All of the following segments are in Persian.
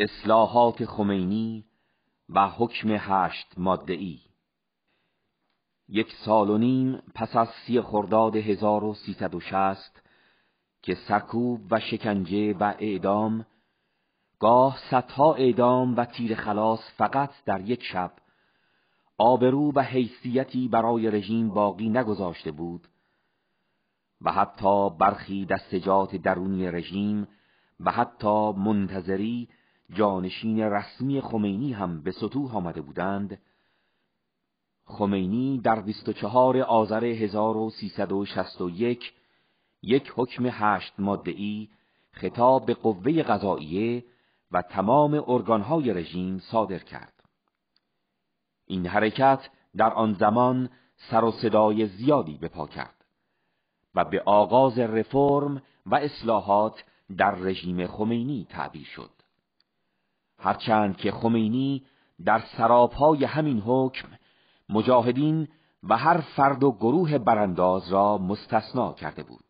اصلاحات خمینی و حکم هشت ماده ای یک سال و نیم پس از سی خرداد 1360 که سرکوب و شکنجه و اعدام گاه صدها اعدام و تیر خلاص فقط در یک شب آبرو و حیثیتی برای رژیم باقی نگذاشته بود و حتی برخی دستجات درونی رژیم و حتی منتظری جانشین رسمی خمینی هم به سطوح آمده بودند، خمینی در 24 آذر 1361 یک حکم هشت ماده‌ای خطاب به قوه قضاییه و تمام ارگانهای رژیم صادر کرد. این حرکت در آن زمان سر و صدای زیادی به پا کرد و به آغاز رفرم و اصلاحات در رژیم خمینی تعبیر شد. هرچند که خمینی در سراپای همین حکم مجاهدین و هر فرد و گروه برانداز را مستثنا کرده بود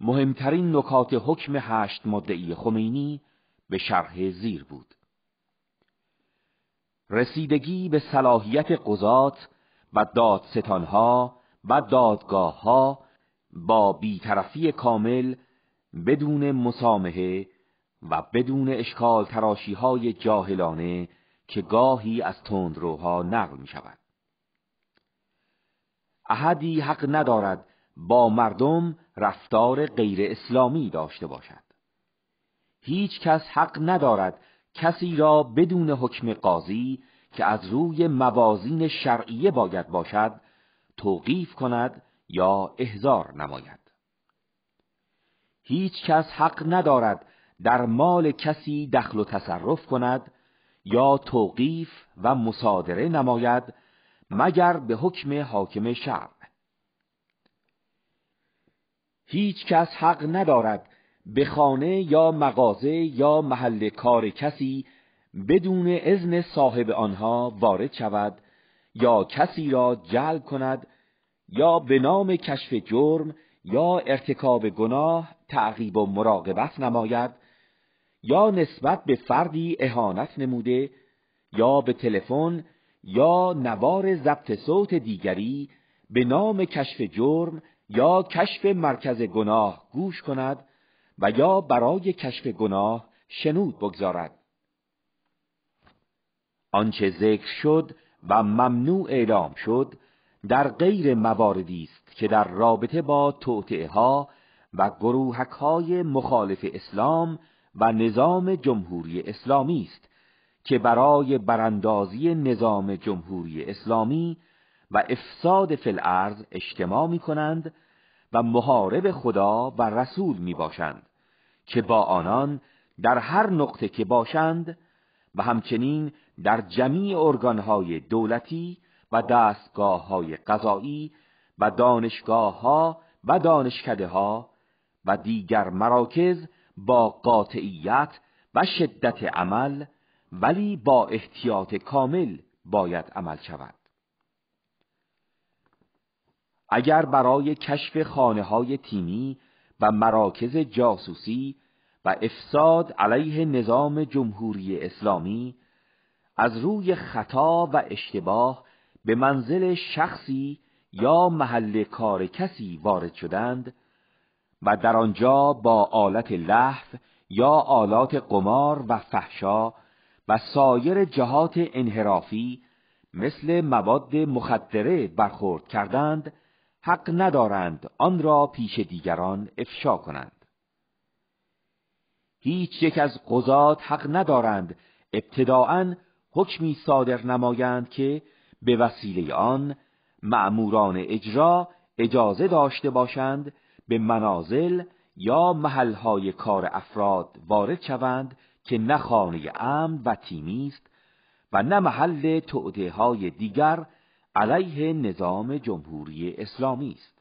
مهمترین نکات حکم هشت مدعی خمینی به شرح زیر بود رسیدگی به صلاحیت قضات و دادستانها و دادگاهها با بیطرفی کامل بدون مسامحه و بدون اشکال تراشی های جاهلانه که گاهی از تندروها نقل می شود. احدی حق ندارد با مردم رفتار غیر اسلامی داشته باشد. هیچ کس حق ندارد کسی را بدون حکم قاضی که از روی موازین شرعیه باید باشد توقیف کند یا احضار نماید. هیچ کس حق ندارد در مال کسی دخل و تصرف کند یا توقیف و مصادره نماید مگر به حکم حاکم شرع هیچ کس حق ندارد به خانه یا مغازه یا محل کار کسی بدون اذن صاحب آنها وارد شود یا کسی را جلب کند یا به نام کشف جرم یا ارتکاب گناه تعقیب و مراقبت نماید یا نسبت به فردی اهانت نموده یا به تلفن یا نوار ضبط صوت دیگری به نام کشف جرم یا کشف مرکز گناه گوش کند و یا برای کشف گناه شنود بگذارد آنچه ذکر شد و ممنوع اعلام شد در غیر مواردی است که در رابطه با توطئه ها و گروهک های مخالف اسلام و نظام جمهوری اسلامی است که برای براندازی نظام جمهوری اسلامی و افساد فلعرض اجتماع می کنند و محارب خدا و رسول می باشند که با آنان در هر نقطه که باشند و همچنین در جمیع ارگانهای دولتی و دستگاه های قضایی و دانشگاه ها و دانشکده ها و دیگر مراکز با قاطعیت و شدت عمل ولی با احتیاط کامل باید عمل شود اگر برای کشف خانه های تیمی و مراکز جاسوسی و افساد علیه نظام جمهوری اسلامی از روی خطا و اشتباه به منزل شخصی یا محل کار کسی وارد شدند و در آنجا با آلت لحف یا آلات قمار و فحشا و سایر جهات انحرافی مثل مواد مخدره برخورد کردند حق ندارند آن را پیش دیگران افشا کنند هیچ یک از قضات حق ندارند ابتداعا حکمی صادر نمایند که به وسیله آن معموران اجرا اجازه داشته باشند به منازل یا محلهای کار افراد وارد شوند که نه خانه امن و تیمی است و نه محل تعده های دیگر علیه نظام جمهوری اسلامی است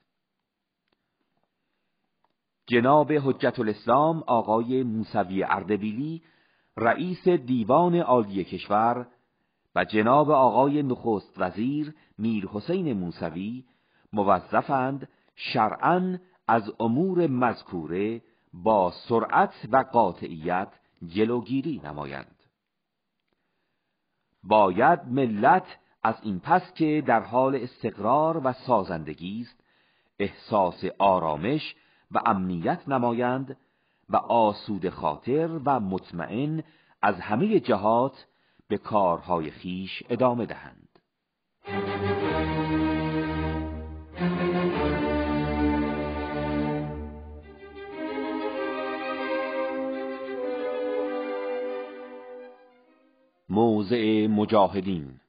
جناب حجت الاسلام آقای موسوی اردبیلی رئیس دیوان عالی کشور و جناب آقای نخست وزیر میر حسین موسوی موظفند شرعاً از امور مذکوره با سرعت و قاطعیت جلوگیری نمایند باید ملت از این پس که در حال استقرار و سازندگی است احساس آرامش و امنیت نمایند و آسود خاطر و مطمئن از همه جهات به کارهای خیش ادامه دهند موضع مجاهدین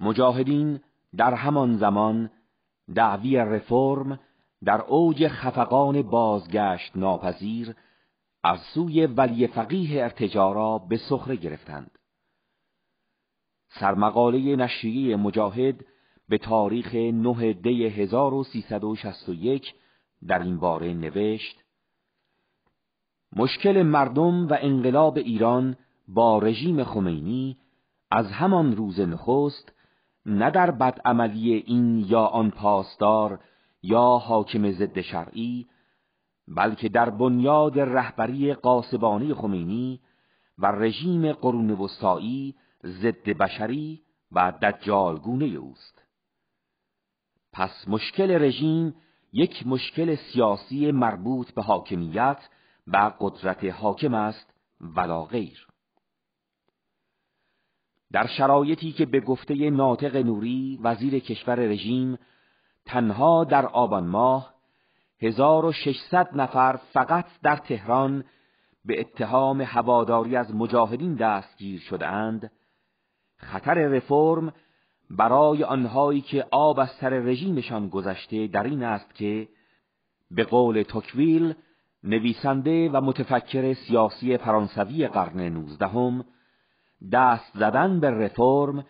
مجاهدین در همان زمان دعوی رفرم در اوج خفقان بازگشت ناپذیر از سوی ولی فقیه ارتجارا به سخره گرفتند سرمقاله نشریه مجاهد به تاریخ 9 دی 1361 در این باره نوشت مشکل مردم و انقلاب ایران با رژیم خمینی از همان روز نخست نه در بدعملی این یا آن پاسدار یا حاکم ضد شرعی بلکه در بنیاد رهبری قاسبانی خمینی و رژیم قرون وسطایی ضد بشری و دجالگونه اوست پس مشکل رژیم یک مشکل سیاسی مربوط به حاکمیت و قدرت حاکم است ولا غیر در شرایطی که به گفته ناطق نوری وزیر کشور رژیم تنها در آبان ماه 1600 نفر فقط در تهران به اتهام هواداری از مجاهدین دستگیر شدهاند خطر رفرم برای آنهایی که آب از سر رژیمشان گذشته در این است که به قول توکویل نویسنده و متفکر سیاسی فرانسوی قرن نوزدهم دست زدن به رفرم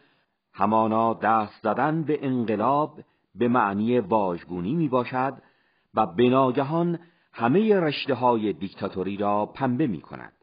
همانا دست زدن به انقلاب به معنی واژگونی می باشد و بناگهان همه رشته های دیکتاتوری را پنبه می کند.